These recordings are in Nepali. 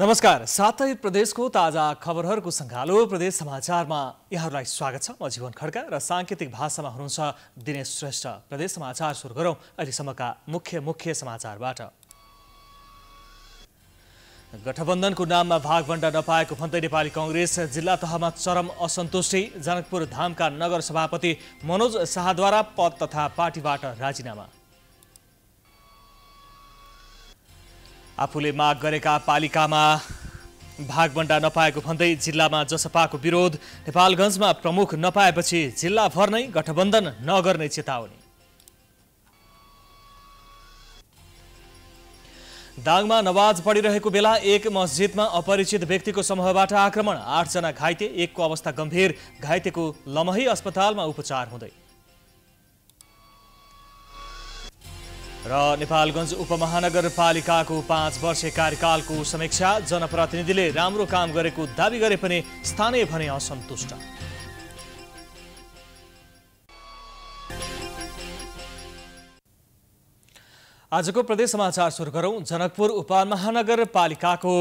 नमस्कार सातै प्रदेशको ताजा खबरहरूको सङ्घालो प्रदेश समाचारमा यहाँहरूलाई स्वागत छ म जीवन खड्का र साङ्केतिक भाषामा हुनुहुन्छ दिनेश श्रेष्ठ प्रदेश समाचार सुरु गरौँ अहिलेसम्मका मुख्य मुख्य समाचारबाट गठबन्धनको नाममा भागभण्डा नपाएको भन्दै नेपाली कङ्ग्रेस जिल्ला तहमा चरम असन्तुष्टि जनकपुर धामका नगर सभापति मनोज शाहद्वारा पद तथा पार्टीबाट राजीनामा आफूले माग गरेका पालिकामा भागभण्डा नपाएको भन्दै जिल्लामा जसपाको विरोध नेपालगञ्जमा प्रमुख नपाएपछि जिल्लाभर नै गठबन्धन नगर्ने चेतावनी दाङमा नवाज पढिरहेको बेला एक मस्जिदमा अपरिचित व्यक्तिको समूहबाट आक्रमण आठजना घाइते एकको अवस्था गम्भीर घाइतेको लमही अस्पतालमा उपचार हुँदै र नेपालगञ्ज उपमहानगरपालिकाको पाँच वर्ष कार्यकालको समीक्षा जनप्रतिनिधिले राम्रो काम गरेको दावी गरे पनि स्थानीय भने असन्तुष्ट आजको प्रदेश समाचार सुरु गरौँ जनकपुर उपमहानगरपालिकाको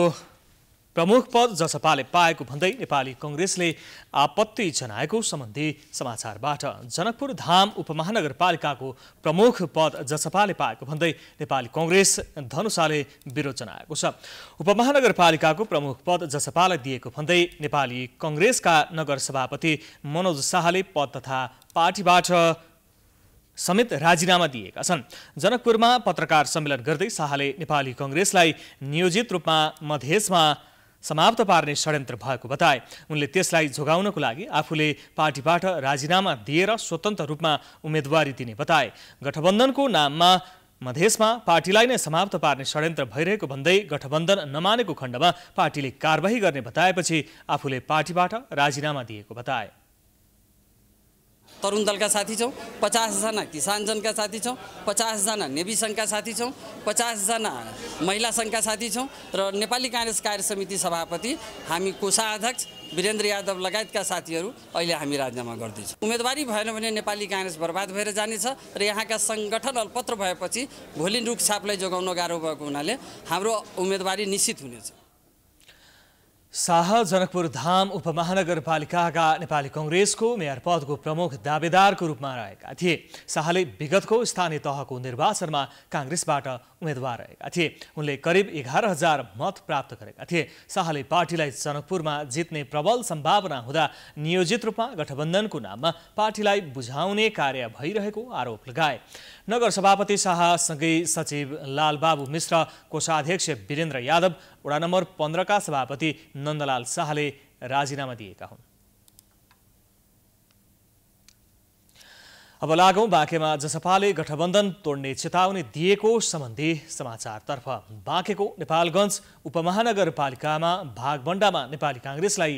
प्रमुख पद जसपाले पाएको भन्दै नेपाली कङ्ग्रेसले आपत्ति जनाएको सम्बन्धी समाचारबाट जनकपुर धाम उपमहानगरपालिकाको प्रमुख पद जसपाले पाएको भन्दै नेपाली कङ्ग्रेस धनुषाले विरोध जनाएको छ उपमहानगरपालिकाको प्रमुख पद जसपालाई दिएको भन्दै नेपाली कङ्ग्रेसका नगर सभापति मनोज शाहले पद तथा पार्टीबाट समेत राजीनामा दिएका छन् जनकपुरमा पत्रकार सम्मेलन गर्दै शाहले नेपाली कङ्ग्रेसलाई नियोजित रूपमा मधेसमा समाप्त पार्ने षड्यन्त्र भएको बताए उनले त्यसलाई जोगाउनको लागि आफूले पार्टीबाट राजीनामा दिएर स्वतन्त्र रूपमा उम्मेदवारी दिने बताए गठबन्धनको नाममा मधेसमा पार्टीलाई नै समाप्त पार्ने षड्यन्त्र भइरहेको भन्दै गठबन्धन नमानेको खण्डमा पार्टीले कारवाही गर्ने बताएपछि आफूले पार्टीबाट राजीनामा दिएको बताए तरुण दलका साथी छौँ पचासजना किसान जनका साथी छौँ पचासजना नेभी सङ्घका साथी छौँ पचासजना महिला सङ्घका साथी छौँ र नेपाली काङ्ग्रेस कार्य समिति सभापति हामी कोषाध्यक्ष वीरेन्द्र यादव लगायतका साथीहरू अहिले हामी राजीनामा गर्दैछौँ उम्मेदवारी भएन भने नेपाली काङ्ग्रेस बर्बाद भएर जानेछ र यहाँका सङ्गठन अल्पत्र भएपछि भोलि रुख छापलाई जोगाउन गाह्रो भएको हुनाले हाम्रो उम्मेदवारी निश्चित हुनेछ शाह जनकपुर धाम उपमहानगरपालिकाका नेपाली कङ्ग्रेसको मेयर पदको प्रमुख दावेदारको रूपमा रहेका थिए शाहले विगतको स्थानीय तहको निर्वाचनमा काङ्ग्रेसबाट उम्मेद्वार रहेका थिए उनले करिब एघार हजार मत प्राप्त गरेका थिए शाहले पार्टीलाई जनकपुरमा जित्ने प्रबल सम्भावना हुँदा नियोजित रूपमा गठबन्धनको नाममा पार्टीलाई बुझाउने कार्य भइरहेको आरोप लगाए नगर सभापति शाहसँगै सचिव लालबाबु मिश्र कोषाध्यक्ष वीरेन्द्र यादव वडा नम्बर पन्ध्रका सभापति नन्दलाल शाहले राजीनामा दिएका हुन् अब लागौँ बाँकेमा जसपाले गठबन्धन तोड्ने चेतावनी दिएको सम्बन्धी समाचारतर्फ बाँकेको नेपालगञ्ज उपमहानगरपालिकामा भागबण्डामा नेपाली काङ्ग्रेसलाई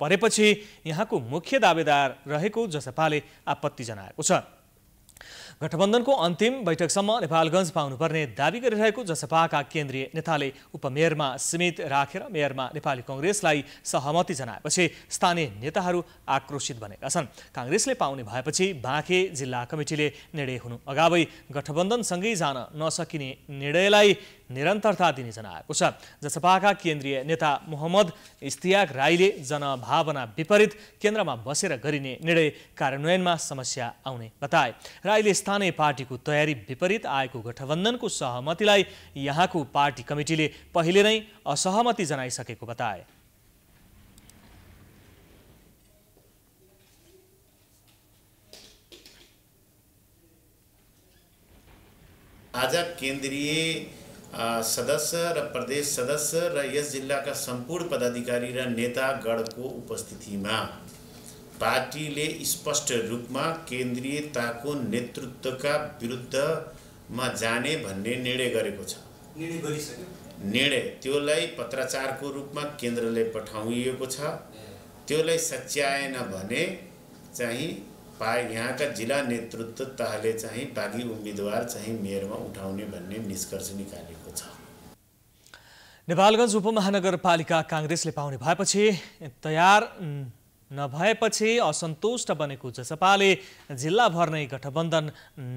परेपछि यहाँको मुख्य दावेदार रहेको जसपाले आपत्ति जनाएको छ गठबन्धनको अन्तिम बैठकसम्म नेपालगञ्ज पाउनुपर्ने दावी गरिरहेको जसपाका केन्द्रीय नेताले उपमेयरमा सीमित राखेर मेयरमा नेपाली कङ्ग्रेसलाई सहमति जनाएपछि स्थानीय नेताहरू आक्रोशित बनेका छन् काङ्ग्रेसले पाउने भएपछि बाँके जिल्ला कमिटीले निर्णय हुनु अगावै गठबन्धनसँगै जान नसकिने निर्णयलाई निरन्तरता दिने जनाएको छ जसपाका केन्द्रीय नेता मोहम्मद इस्तियाक राईले जनभावना विपरीत केन्द्रमा बसेर गरिने निर्णय कार्यान्वयनमा समस्या आउने बताए राईले स्थानीय पार्टीको तयारी विपरीत आएको गठबन्धनको सहमतिलाई यहाँको पार्टी कमिटीले पहिले नै असहमति जनाइसकेको बताए आज केन्द्रीय सदस्य र प्रदेश सदस्य र यस जिल्लाका सम्पूर्ण पदाधिकारी र नेतागणको उपस्थितिमा पार्टीले स्पष्ट रूपमा केन्द्रीयताको नेतृत्वका विरुद्धमा जाने भन्ने निर्णय गरेको छ निर्णय त्यसलाई पत्राचारको रूपमा केन्द्रले पठाइएको छ त्यसलाई सच्याएन भने चाहिँ पा यहाँका जिल्ला नेतृत्व तहले चाहिँ बाघी उम्मेदवार चाहिँ मेयरमा उठाउने भन्ने निष्कर्ष निकालेको नेपालगञ्ज उपमहानगरपालिका काङ्ग्रेसले पाउने भएपछि तयार नभएपछि असन्तुष्ट बनेको जसपाले जिल्लाभर नै गठबन्धन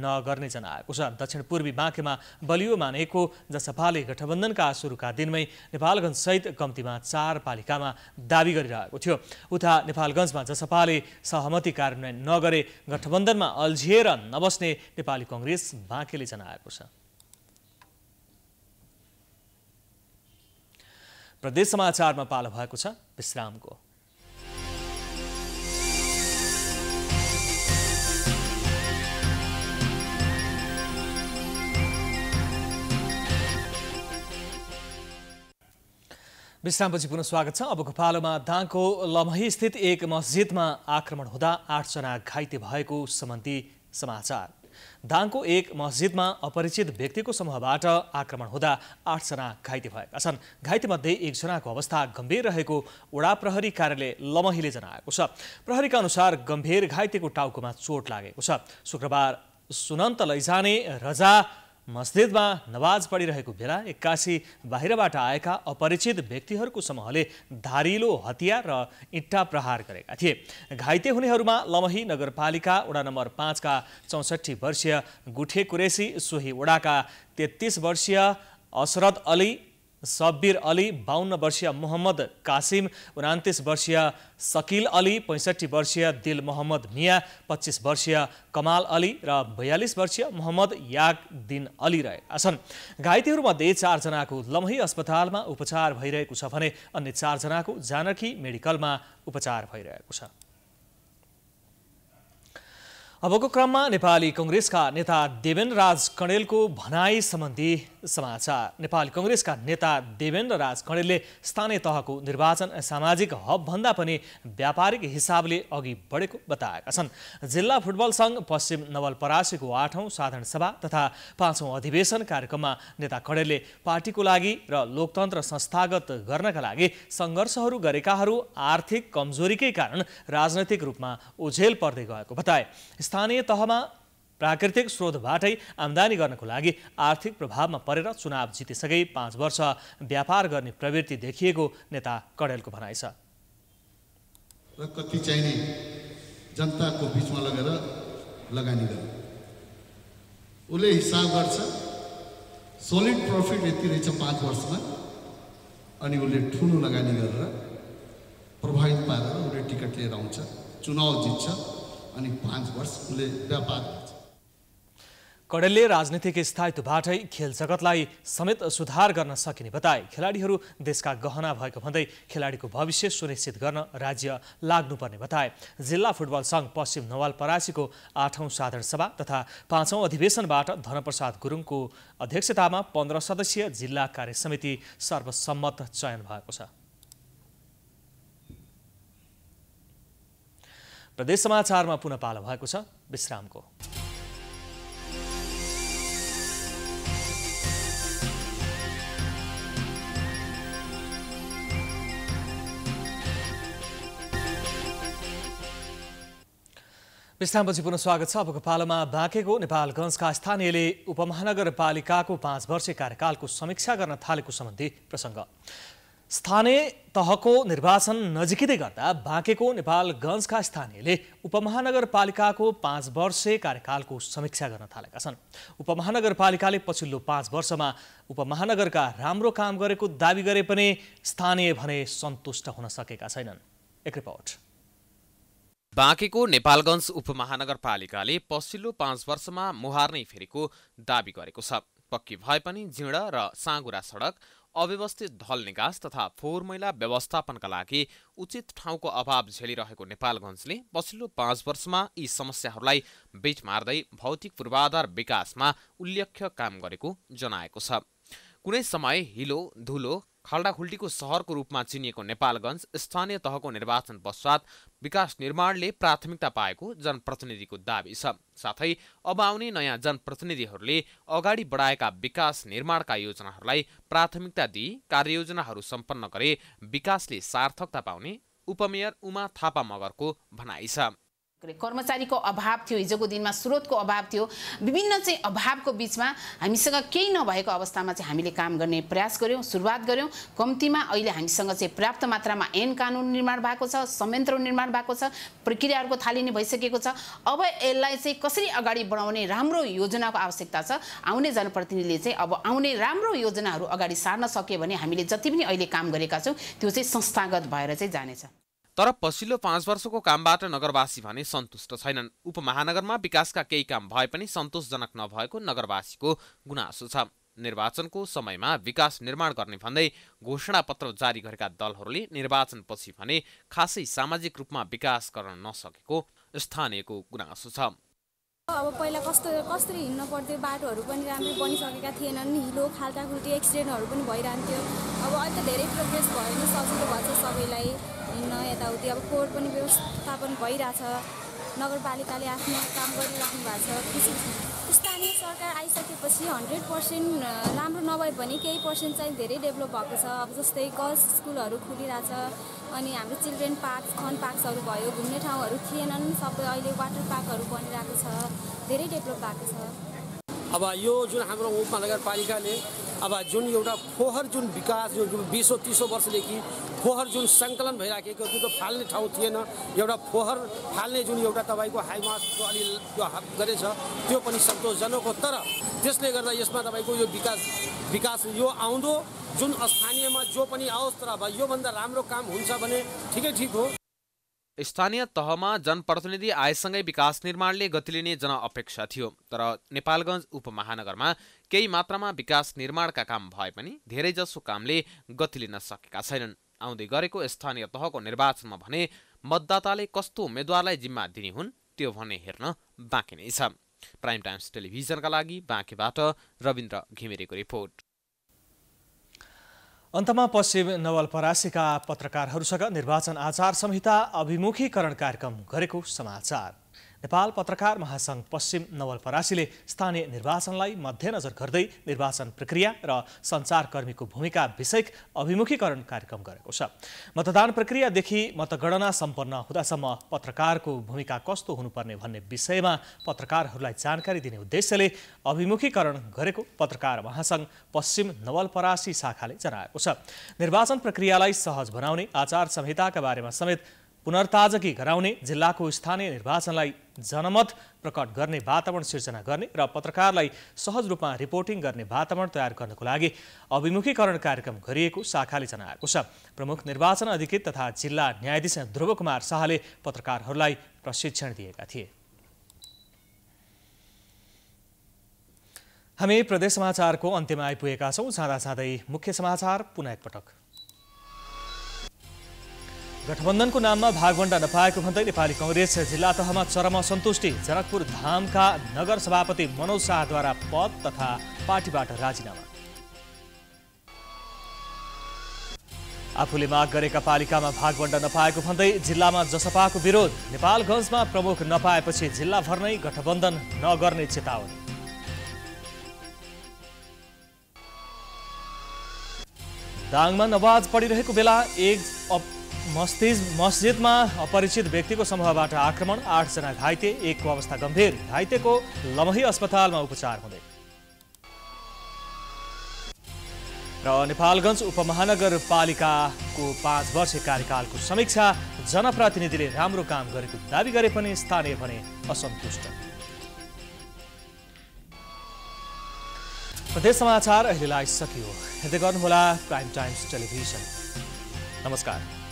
नगर्ने जनाएको छ दक्षिण पूर्वी बाँकेमा बलियो मानेको जसपाले गठबन्धनका सुरुका दिनमै नेपालगञ्जसहित कम्तीमा चार पालिकामा दावी गरिरहेको थियो उता नेपालगञ्जमा जसपाले सहमति कार्यान्वयन नगरे गठबन्धनमा अल्झिएर नबस्ने नेपाली कङ्ग्रेस बाँकेले जनाएको छ प्रदेश समाचारमा पालो भएको छ विश्रामको विश्रामपछि पुनः स्वागत छ अबको पालोमा दाङको लमही स्थित एक मस्जिदमा आक्रमण हुँदा आठजना घाइते भएको सम्बन्धी समाचार दाङको एक मस्जिदमा अपरिचित व्यक्तिको समूहबाट आक्रमण हुँदा आठजना घाइते भएका छन् घाइतेमध्ये एकजनाको अवस्था गम्भीर रहेको वडा प्रहरी कार्यालय लमहीले जनाएको छ प्रहरीका अनुसार गम्भीर घाइतेको टाउकोमा चोट लागेको छ शुक्रबार सुनन्त लैजाने रजा मस्जिदमा नवाज पढिरहेको बेला एक्कासी बाहिरबाट आएका अपरिचित व्यक्तिहरूको समूहले धारिलो हतियार र इट्टा प्रहार गरेका थिए घाइते हुनेहरूमा लमही नगरपालिका वडा नम्बर पाँचका चौसठी वर्षीय गुठे कुरेसी सोही वडाका तेत्तिस वर्षीय असरद अली सब्बिर अली बाहन्न वर्षीय मोहम्मद कासिम उनातिस वर्षीय सकिल अली पैँसठी वर्षीय दिल मोहम्मद मिया पच्चिस वर्षीय कमाल अली र बयालिस वर्षीय मोहम्मद याग दिन अली रहेका छन् घाइतेहरूमध्ये चारजनाको लम्ही अस्पतालमा उपचार भइरहेको छ भने अन्य चारजनाको जानकी मेडिकलमा उपचार भइरहेको छ अबको क्रममा नेपाली कङ्ग्रेसका नेता देवेन राज कणेलको भनाइ सम्बन्धी समाचार नेपाल कङ्ग्रेसका नेता देवेन्द्र राज खडेलले स्थानीय तहको निर्वाचन सामाजिक हबभन्दा पनि व्यापारिक हिसाबले अघि बढेको बताएका छन् जिल्ला फुटबल सङ्घ पश्चिम नवलपरासीको आठौँ साधारण सभा तथा पाँचौँ अधिवेशन कार्यक्रममा नेता खडेलले पार्टीको लागि र लोकतन्त्र संस्थागत गर्नका लागि सङ्घर्षहरू गरेकाहरू आर्थिक कमजोरीकै कारण राजनैतिक रूपमा ओझेल पर्दै गएको बताए स्थानीय तहमा प्राकृतिक स्रोतबाटै आम्दानी गर्नको लागि आर्थिक प्रभावमा परेर चुनाव जितिसकै पाँच वर्ष व्यापार गर्ने प्रवृत्ति देखिएको नेता कडेलको भनाइ छ र कति चाहिने जनताको बिचमा लगेर लगानी गर्ने उसले हिसाब गर्छ सोलिड प्रफिट यति रहेछ पाँच वर्षमा अनि उसले ठुलो लगानी गरेर प्रभावित पारेर उसले टिकट लिएर आउँछ चुनाव जित्छ अनि पाँच वर्ष उसले व्यापार कडेलले राजनीतिक स्थायित्वबाटै खेल जगतलाई समेत सुधार गर्न सकिने बताए खेलाडीहरू देशका गहना भएको भन्दै खेलाडीको भविष्य सुनिश्चित गर्न राज्य लाग्नुपर्ने बताए जिल्ला फुटबल सङ्घ पश्चिम नवाल परासीको आठौँ साधारण सभा तथा पाँचौँ अधिवेशनबाट धनप्रसाद गुरुङको अध्यक्षतामा पन्ध्र सदस्यीय जिल्ला कार्य समिति सर्वसम्मत चयन भएको छ प्रदेश समाचारमा पुनः पालो भएको छ विश्रामको विश्रामपछि पुनः स्वागत छ अबको पालोमा बाँकेको नेपालगञ्जका स्थानीयले उपमहानगरपालिकाको पाँच वर्ष कार्यकालको समीक्षा गर्न थालेको सम्बन्धी प्रसङ्ग स्थानीय तहको निर्वाचन नजिकिँदै गर्दा बाँकेको नेपालगञ्जका स्थानीयले उपमहानगरपालिकाको पाँच वर्ष कार्यकालको समीक्षा गर्न थालेका छन् उपमहानगरपालिकाले पछिल्लो पाँच वर्षमा उपमहानगरका राम्रो काम गरेको दावी गरे पनि स्थानीय भने सन्तुष्ट हुन सकेका छैनन् एक रिपोर्ट बाँकेको नेपालगञ्ज उपमहानगरपालिकाले पछिल्लो पाँच वर्षमा मुहार नै फेरेको दावी गरेको छ पक्की भए पनि झिँडा र साँगुरा सडक अव्यवस्थित ढल निकास तथा फोहोर मैला व्यवस्थापनका लागि उचित ठाउँको अभाव झेलिरहेको नेपालगञ्जले पछिल्लो पाँच वर्षमा यी समस्याहरूलाई बेट मार्दै भौतिक पूर्वाधार विकासमा उल्लेख्य काम गरेको जनाएको छ कुनै समय हिलो धुलो खाल्डाखुल्टीको सहरको रूपमा चिनिएको नेपालगञ्ज स्थानीय तहको निर्वाचन पश्चात विकास निर्माणले प्राथमिकता पाएको जनप्रतिनिधिको दावी छ साथै अब आउने नयाँ जनप्रतिनिधिहरूले अगाडि बढाएका विकास निर्माणका योजनाहरूलाई प्राथमिकता दिई कार्ययोजनाहरू सम्पन्न गरे विकासले सार्थकता पाउने उपमेयर उमा थापा मगरको भनाइ छ कर्मचारीको अभाव थियो हिजोको दिनमा स्रोतको अभाव थियो विभिन्न चाहिँ अभावको बिचमा हामीसँग केही नभएको अवस्थामा चाहिँ हामीले काम गर्ने प्रयास गऱ्यौँ सुरुवात गऱ्यौँ कम्तीमा अहिले हामीसँग चाहिँ पर्याप्त मात्रामा ऐन कानुन निर्माण भएको छ संयन्त्र निर्माण भएको छ प्रक्रियाहरूको थालिने भइसकेको छ अब यसलाई चाहिँ कसरी अगाडि बढाउने राम्रो योजनाको आवश्यकता छ आउने जनप्रतिनिधिले चाहिँ अब आउने राम्रो योजनाहरू अगाडि सार्न सक्यो भने हामीले जति पनि अहिले काम गरेका छौँ त्यो चाहिँ संस्थागत भएर चाहिँ जानेछ तर पछिल्लो पाँच वर्षको कामबाट नगरवासी भने सन्तुष्ट छैनन् उपमहानगरमा विकासका केही काम भए पनि सन्तोषजनक नभएको नगरवासीको गुनासो छ निर्वाचनको समयमा विकास निर्माण गर्ने भन्दै घोषणापत्र जारी गरेका दलहरूले निर्वाचनपछि भने खासै सामाजिक रूपमा विकास गर्न नसकेको स्थानीयको गुनासो छ अब पहिला कस्तो कसरी हिँड्नु पर्थ्यो बाटोहरू पनि राम्रै बनिसकेका थिएनन् हिलो खाल्टाखुल्टी एक्सिडेन्टहरू पनि भइरहन्थ्यो अब अहिले त धेरै प्रोग्रेस भयो नि सजिलो भएको सबैलाई हिँड्न यताउति अब फोहोर पनि व्यवस्थापन भइरहेछ नगरपालिकाले आफ्नो काम गरिराख्नु भएको छ स्थानीय सरकार आइसकेपछि हन्ड्रेड पर्सेन्ट राम्रो नभए पनि केही पर्सेन्ट चाहिँ धेरै डेभलप भएको छ अब जस्तै गर्ल्स स्कुलहरू खुलिरहेछ अनि हाम्रो चिल्ड्रेन पार्क फन पार्क्सहरू भयो घुम्ने ठाउँहरू थिएनन् सबै अहिले वाटर पार्कहरू बनिरहेको छ धेरै डेभलप भएको छ अब यो जुन हाम्रो उपमहानगरपालिकाले अब जुन एउटा फोहर जुन विकास जुन बिसौँ तिसौँ वर्षदेखि फोहर जुन सङ्कलन भइराखेको त्यो फाल्ने ठाउँ थिएन एउटा फोहर फाल्ने जुन एउटा तपाईँको हाइमासको अलि जो गरेछ त्यो पनि सन्तोषजनक हो तर त्यसले गर्दा यसमा तपाईँको यो विकास विकास यो आउँदो जुन स्थानीयमा जो पनि आओस् तर अब योभन्दा राम्रो काम हुन्छ भने ठिकै ठिक हो स्थानीय तहमा जनप्रतिनिधि आएसँगै विकास निर्माणले गति लिने जनअपेक्षा थियो तर नेपालगञ्ज उपमहानगरमा केही मात्रामा विकास निर्माणका काम भए पनि धेरैजसो कामले गति लिन सकेका छैनन् आउँदै गरेको स्थानीय तहको निर्वाचनमा भने मतदाताले कस्तो उम्मेद्वारलाई जिम्मा दिने हुन् त्यो भने हेर्न बाँकी नै छ प्राइम टाइम्स टेलिभिजनका लागि बाँकीबाट रविन्द्र घिमिरेको रिपोर्ट अन्तमा पश्चिम नवलपरासीका पत्रकारहरूसँग निर्वाचन आचार संहिता अभिमुखीकरण कार्यक्रम गरेको समाचार नेपाल पत्रकार महासङ्घ पश्चिम नवलपरासीले स्थानीय निर्वाचनलाई मध्यनजर गर्दै निर्वाचन प्रक्रिया र सञ्चारकर्मीको भूमिका विषयक अभिमुखीकरण कार्यक्रम गरेको छ मतदान प्रक्रियादेखि मतगणना सम्पन्न हुँदासम्म पत्रकारको भूमिका कस्तो हुनुपर्ने भन्ने विषयमा पत्रकारहरूलाई जानकारी दिने उद्देश्यले अभिमुखीकरण गरेको पत्रकार महासङ्घ पश्चिम नवलपरासी शाखाले जनाएको छ निर्वाचन प्रक्रियालाई सहज बनाउने आचार संहिताका बारेमा समेत पुनर्ताजगी गराउने जिल्लाको स्थानीय निर्वाचनलाई जनमत प्रकट गर्ने वातावरण सिर्जना गर्ने र पत्रकारलाई सहज रूपमा रिपोर्टिङ गर्ने वातावरण तयार गर्नको लागि अभिमुखीकरण कार्यक्रम गरिएको शाखाले जनाएको छ प्रमुख निर्वाचन अधिकृत तथा जिल्ला न्यायाधीश ध्रुव कुमार शाहले पत्रकारहरूलाई प्रशिक्षण दिएका थिए हामी प्रदेश समाचारको अन्त्यमा आइपुगेका छौँ जाँदा मुख्य समाचार पुनः एकपटक गठबन्धनको नाममा भागवण्डा नपाएको भन्दै नेपाली कङ्ग्रेस जिल्ला तहमा चरम सन्तुष्टि जनकपुर धामका नगर सभापति मनोज शाहद्वारा पद तथा पार्टीबाट राजीनामा आफूले माग गरेका पालिकामा भागवण्डा नपाएको भन्दै जिल्लामा जसपाको विरोध नेपालगञ्जमा प्रमुख नपाएपछि जिल्लाभर नै गठबन्धन नगर्ने चेतावनी दाङमा नवाज पढिरहेको बेला एक मस्तिज मस्जिदमा अपरिचित व्यक्तिको समूहबाट आक्रमण आठजना घाइते एकको अवस्था गम्भीर घाइतेको लमही अस्पतालमा उपचार हुँदै र नेपालगञ्ज उपमहानगरपालिकाको पाँच वर्ष कार्यकालको समीक्षा जनप्रतिनिधिले राम्रो काम गरेको दावी गरे पनि स्थानीय भने असन्तुष्ट प्रदेश समाचार अहिलेलाई सकियो हेर्दै गर्नुहोला प्राइम टाइम्स टेलिभिजन नमस्कार